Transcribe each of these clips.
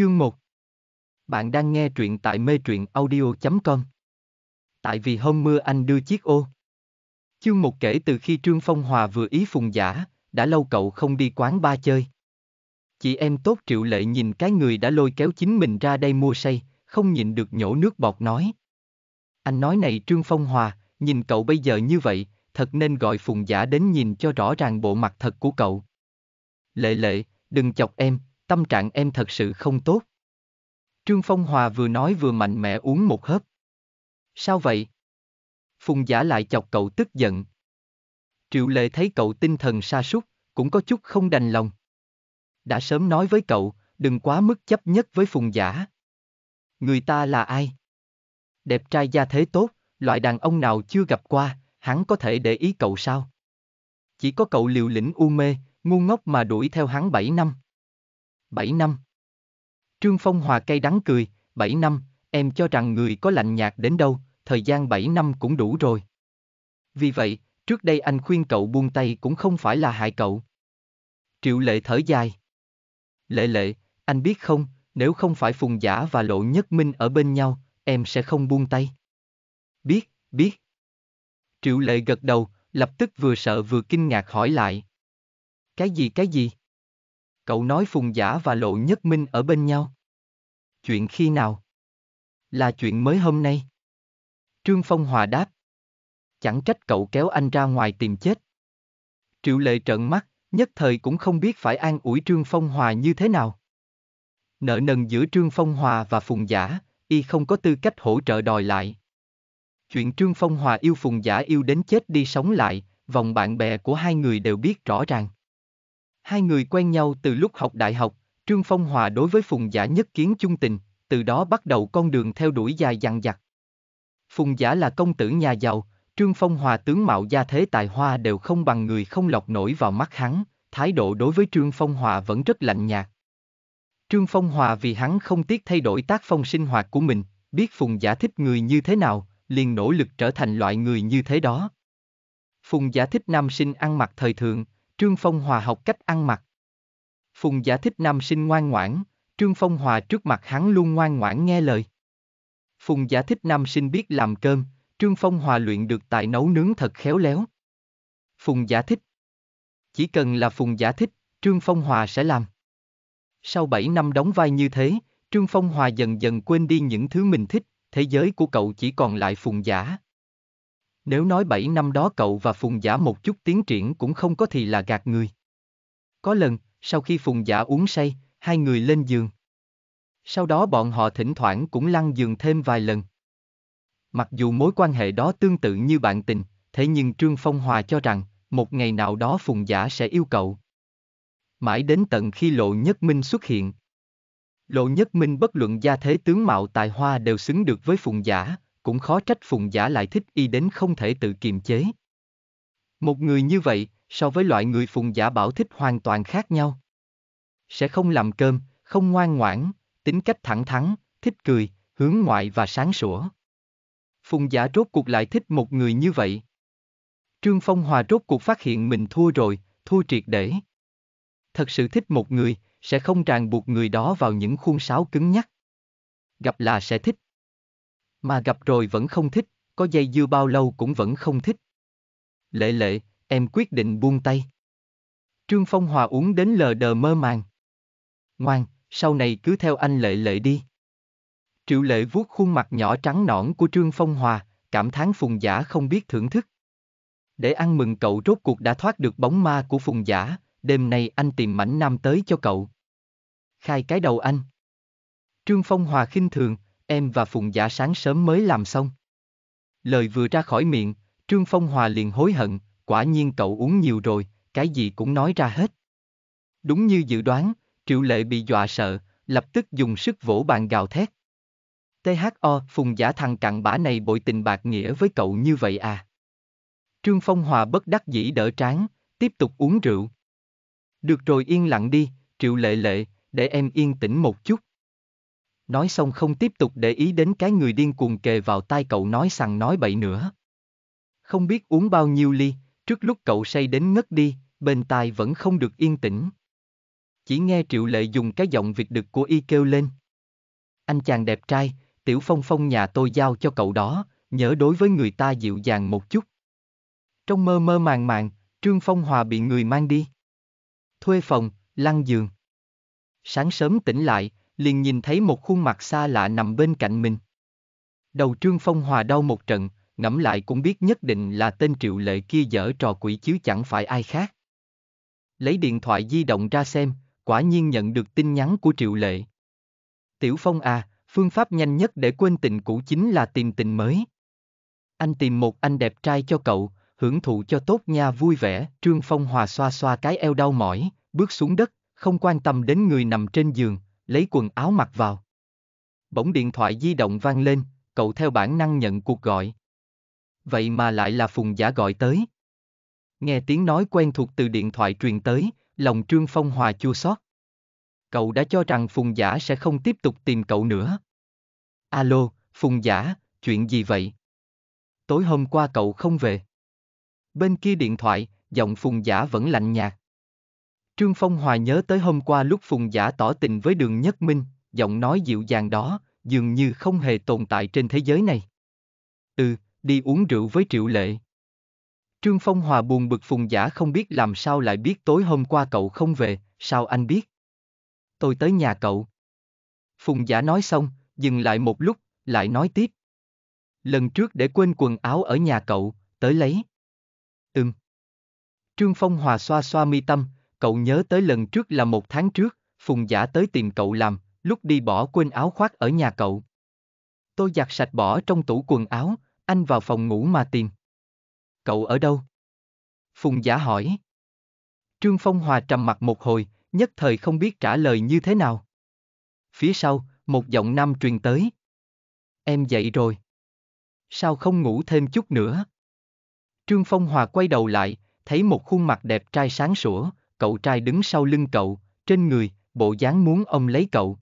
Chương 1 Bạn đang nghe truyện tại mê truyện audio.com Tại vì hôm mưa anh đưa chiếc ô Chương 1 kể từ khi Trương Phong Hòa vừa ý phùng giả, đã lâu cậu không đi quán ba chơi. Chị em tốt triệu lệ nhìn cái người đã lôi kéo chính mình ra đây mua say, không nhịn được nhổ nước bọt nói. Anh nói này Trương Phong Hòa, nhìn cậu bây giờ như vậy, thật nên gọi phùng giả đến nhìn cho rõ ràng bộ mặt thật của cậu. Lệ lệ, đừng chọc em, tâm trạng em thật sự không tốt. Trương Phong Hòa vừa nói vừa mạnh mẽ uống một hớp. Sao vậy? Phùng giả lại chọc cậu tức giận. Triệu lệ thấy cậu tinh thần sa sút, cũng có chút không đành lòng. Đã sớm nói với cậu, đừng quá mức chấp nhất với phùng giả. Người ta là ai? Đẹp trai gia thế tốt, loại đàn ông nào chưa gặp qua, hắn có thể để ý cậu sao? Chỉ có cậu liều lĩnh u mê, ngu ngốc mà đuổi theo hắn 7 năm. 7 năm. Trương Phong Hòa cay đắng cười, 7 năm, em cho rằng người có lạnh nhạt đến đâu, thời gian 7 năm cũng đủ rồi. Vì vậy, trước đây anh khuyên cậu buông tay cũng không phải là hại cậu. Triệu lệ thở dài. Lệ lệ, anh biết không, nếu không phải Phùng Giả và Lộ Nhất Minh ở bên nhau, em sẽ không buông tay. Biết, biết. Triệu lệ gật đầu, lập tức vừa sợ vừa kinh ngạc hỏi lại. Cái gì cái gì? Cậu nói Phùng Giả và Lộ Nhất Minh ở bên nhau. Chuyện khi nào? Là chuyện mới hôm nay. Trương Phong Hòa đáp. Chẳng trách cậu kéo anh ra ngoài tìm chết. Triệu Lệ trợn mắt, nhất thời cũng không biết phải an ủi Trương Phong Hòa như thế nào. Nợ nần giữa Trương Phong Hòa và Phùng Giả, y không có tư cách hỗ trợ đòi lại. Chuyện Trương Phong Hòa yêu Phùng Giả yêu đến chết đi sống lại, vòng bạn bè của hai người đều biết rõ ràng. Hai người quen nhau từ lúc học đại học, Trương Phong Hòa đối với Phùng Giả nhất kiến chung tình, từ đó bắt đầu con đường theo đuổi dài dằng dặc. Phùng Giả là công tử nhà giàu, Trương Phong Hòa tướng mạo gia thế tài hoa đều không bằng người không lọc nổi vào mắt hắn, thái độ đối với Trương Phong Hòa vẫn rất lạnh nhạt. Trương Phong Hòa vì hắn không tiếc thay đổi tác phong sinh hoạt của mình, biết Phùng Giả thích người như thế nào, liền nỗ lực trở thành loại người như thế đó. Phùng Giả thích nam sinh ăn mặc thời thượng, Trương Phong Hòa học cách ăn mặc. Phùng giả thích nam sinh ngoan ngoãn, Trương Phong Hòa trước mặt hắn luôn ngoan ngoãn nghe lời. Phùng giả thích nam sinh biết làm cơm, Trương Phong Hòa luyện được tài nấu nướng thật khéo léo. Phùng giả thích. Chỉ cần là Phùng giả thích, Trương Phong Hòa sẽ làm. Sau 7 năm đóng vai như thế, Trương Phong Hòa dần dần quên đi những thứ mình thích, thế giới của cậu chỉ còn lại Phùng giả. Nếu nói 7 năm đó cậu và Phùng Giả một chút tiến triển cũng không có thì là gạt người. Có lần, sau khi Phùng Giả uống say, hai người lên giường. Sau đó bọn họ thỉnh thoảng cũng lăn giường thêm vài lần. Mặc dù mối quan hệ đó tương tự như bạn tình, thế nhưng Trương Phong Hòa cho rằng, một ngày nào đó Phùng Giả sẽ yêu cậu. Mãi đến tận khi Lộ Nhất Minh xuất hiện. Lộ Nhất Minh bất luận gia thế tướng mạo tài hoa đều xứng được với Phùng Giả, cũng khó trách phùng giả lại thích y đến không thể tự kiềm chế. Một người như vậy, so với loại người phùng giả bảo thích hoàn toàn khác nhau. Sẽ không làm cơm, không ngoan ngoãn, tính cách thẳng thắn, thích cười, hướng ngoại và sáng sủa. Phùng giả rốt cuộc lại thích một người như vậy. Trương Phong Hòa rốt cuộc phát hiện mình thua rồi, thua triệt để. Thật sự thích một người, sẽ không ràng buộc người đó vào những khuôn sáo cứng nhắc. Gặp là sẽ thích. Mà gặp rồi vẫn không thích, có dây dưa bao lâu cũng vẫn không thích. Lệ lệ, em quyết định buông tay. Trương Phong Hòa uống đến lờ đờ mơ màng. Ngoan, sau này cứ theo anh lệ lệ đi. Triệu lệ vuốt khuôn mặt nhỏ trắng nõn của Trương Phong Hòa, cảm thán phùng giả không biết thưởng thức. Để ăn mừng cậu rốt cuộc đã thoát được bóng ma của phùng giả, đêm nay anh tìm mảnh nam tới cho cậu. Khai cái đầu anh. Trương Phong Hòa khinh thường, em và Phùng Giả sáng sớm mới làm xong. Lời vừa ra khỏi miệng, Trương Phong Hòa liền hối hận, quả nhiên cậu uống nhiều rồi, cái gì cũng nói ra hết. Đúng như dự đoán, Triệu Lệ bị dọa sợ, lập tức dùng sức vỗ bàn gào thét. THO, Phùng Giả thằng cặn bã này bội tình bạc nghĩa với cậu như vậy à? Trương Phong Hòa bất đắc dĩ đỡ trán, tiếp tục uống rượu. Được rồi yên lặng đi, Triệu Lệ Lệ, để em yên tĩnh một chút nói xong không tiếp tục để ý đến cái người điên cuồng kề vào tai cậu nói sằng nói bậy nữa. Không biết uống bao nhiêu ly, trước lúc cậu say đến ngất đi, bên tai vẫn không được yên tĩnh. Chỉ nghe Triệu Lệ dùng cái giọng việc đực của y kêu lên. Anh chàng đẹp trai, tiểu phong phong nhà tôi giao cho cậu đó, nhớ đối với người ta dịu dàng một chút. Trong mơ mơ màng màng, Trương Phong Hòa bị người mang đi. Thuê phòng, lăn giường. Sáng sớm tỉnh lại, liền nhìn thấy một khuôn mặt xa lạ nằm bên cạnh mình. Đầu Trương Phong hòa đau một trận, ngẫm lại cũng biết nhất định là tên triệu lệ kia dở trò quỷ chứ chẳng phải ai khác. Lấy điện thoại di động ra xem, quả nhiên nhận được tin nhắn của triệu lệ. Tiểu Phong à, phương pháp nhanh nhất để quên tình cũ chính là tìm tình mới. Anh tìm một anh đẹp trai cho cậu, hưởng thụ cho tốt nha vui vẻ. Trương Phong hòa xoa xoa cái eo đau mỏi, bước xuống đất, không quan tâm đến người nằm trên giường, lấy quần áo mặc vào. Bỗng điện thoại di động vang lên, cậu theo bản năng nhận cuộc gọi. Vậy mà lại là Phùng Giả gọi tới. Nghe tiếng nói quen thuộc từ điện thoại truyền tới, lòng Trương Phong Hòa chua xót. Cậu đã cho rằng Phùng Giả sẽ không tiếp tục tìm cậu nữa. Alo, Phùng Giả, chuyện gì vậy? Tối hôm qua cậu không về. Bên kia điện thoại, giọng Phùng Giả vẫn lạnh nhạt. Trương Phong Hòa nhớ tới hôm qua lúc Phùng Giả tỏ tình với Đường Nhất Minh, giọng nói dịu dàng đó, dường như không hề tồn tại trên thế giới này. Ừ, đi uống rượu với Triệu Lệ. Trương Phong Hòa buồn bực Phùng Giả không biết làm sao lại biết tối hôm qua cậu không về, sao anh biết? Tôi tới nhà cậu. Phùng Giả nói xong, dừng lại một lúc, lại nói tiếp. Lần trước để quên quần áo ở nhà cậu, tới lấy. Ừm. Trương Phong Hòa xoa xoa mi tâm, Cậu nhớ tới lần trước là một tháng trước, Phùng Giả tới tìm cậu làm, lúc đi bỏ quên áo khoác ở nhà cậu. Tôi giặt sạch bỏ trong tủ quần áo, anh vào phòng ngủ mà tìm. Cậu ở đâu? Phùng Giả hỏi. Trương Phong Hòa trầm mặt một hồi, nhất thời không biết trả lời như thế nào. Phía sau, một giọng nam truyền tới. Em dậy rồi. Sao không ngủ thêm chút nữa? Trương Phong Hòa quay đầu lại, thấy một khuôn mặt đẹp trai sáng sủa, cậu trai đứng sau lưng cậu, trên người, bộ dáng muốn ông lấy cậu.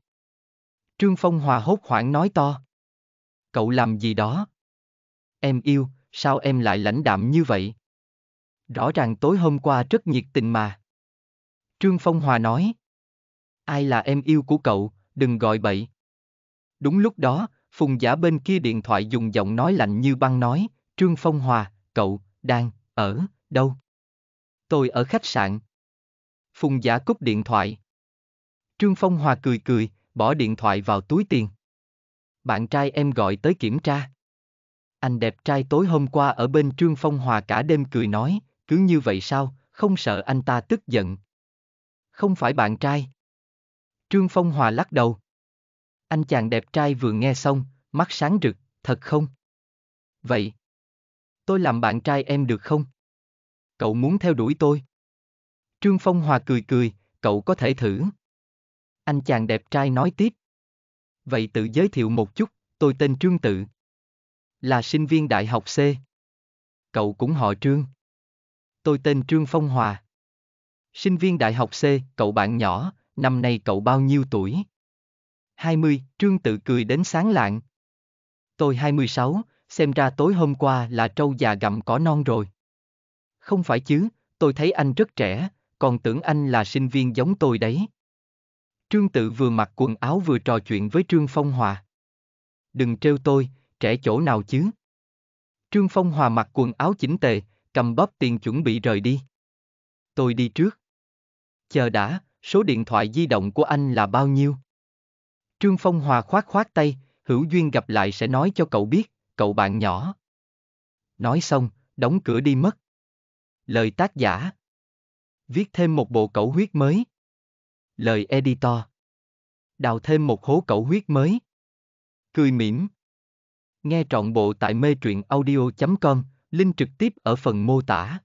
Trương Phong Hòa hốt hoảng nói to. Cậu làm gì đó? Em yêu, sao em lại lãnh đạm như vậy? Rõ ràng tối hôm qua rất nhiệt tình mà. Trương Phong Hòa nói. Ai là em yêu của cậu, đừng gọi bậy. Đúng lúc đó, Phùng giả bên kia điện thoại dùng giọng nói lạnh như băng nói, Trương Phong Hòa, cậu, đang, ở, đâu? Tôi ở khách sạn, Phùng giả cúp điện thoại. Trương Phong Hòa cười cười, bỏ điện thoại vào túi tiền. Bạn trai em gọi tới kiểm tra. Anh đẹp trai tối hôm qua ở bên Trương Phong Hòa cả đêm cười nói, cứ như vậy sao, không sợ anh ta tức giận. Không phải bạn trai. Trương Phong Hòa lắc đầu. Anh chàng đẹp trai vừa nghe xong, mắt sáng rực, thật không? Vậy, tôi làm bạn trai em được không? Cậu muốn theo đuổi tôi? Trương Phong Hòa cười cười, cậu có thể thử. Anh chàng đẹp trai nói tiếp. Vậy tự giới thiệu một chút, tôi tên Trương Tự. Là sinh viên đại học C. Cậu cũng họ Trương. Tôi tên Trương Phong Hòa. Sinh viên đại học C, cậu bạn nhỏ, năm nay cậu bao nhiêu tuổi? 20, Trương Tự cười đến sáng lạng. Tôi 26, xem ra tối hôm qua là trâu già gặm cỏ non rồi. Không phải chứ, tôi thấy anh rất trẻ, còn tưởng anh là sinh viên giống tôi đấy. Trương Tự vừa mặc quần áo vừa trò chuyện với Trương Phong Hòa. Đừng trêu tôi, trẻ chỗ nào chứ? Trương Phong Hòa mặc quần áo chỉnh tề, cầm bóp tiền chuẩn bị rời đi. Tôi đi trước. Chờ đã, số điện thoại di động của anh là bao nhiêu? Trương Phong Hòa khoát khoát tay, hữu duyên gặp lại sẽ nói cho cậu biết, cậu bạn nhỏ. Nói xong, đóng cửa đi mất. Lời tác giả Viết thêm một bộ cẩu huyết mới. Lời editor. Đào thêm một hố cẩu huyết mới. Cười mỉm. Nghe trọn bộ tại mê truyện audio.com, link trực tiếp ở phần mô tả.